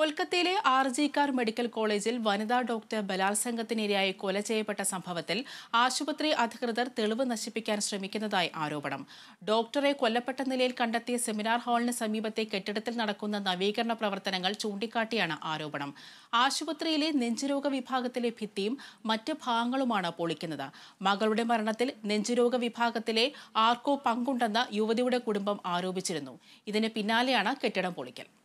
കൊൽക്കത്തയിലെ car medical കോളേജിൽ വനിതാ ഡോക്ടർ ബലാത്സംഗത്തിനിരയായി കൊല ചെയ്യപ്പെട്ട സംഭവത്തിൽ ആശുപത്രി അധികൃതർ തെളിവ് നശിപ്പിക്കാൻ ശ്രമിക്കുന്നതായി ആരോപണം ഡോക്ടറെ കൊല്ലപ്പെട്ട നിലയിൽ കണ്ടെത്തിയ സെമിനാർ ഹാളിന് സമീപത്തെ കെട്ടിടത്തിൽ നടക്കുന്ന നവീകരണ പ്രവർത്തനങ്ങൾ ചൂണ്ടിക്കാട്ടിയാണ് ആരോപണം ആശുപത്രിയിലെ നെഞ്ചുരോഗ വിഭാഗത്തിലെ ഭിത്തിയും മറ്റ് ഭാഗങ്ങളുമാണ് പൊളിക്കുന്നത് മകളുടെ മരണത്തിൽ നെഞ്ചുരോഗ വിഭാഗത്തിലെ ആർക്കോ പങ്കുണ്ടെന്ന് യുവതിയുടെ കുടുംബം ആരോപിച്ചിരുന്നു ഇതിന് പിന്നാലെയാണ് കെട്ടിടം പൊളിക്കൽ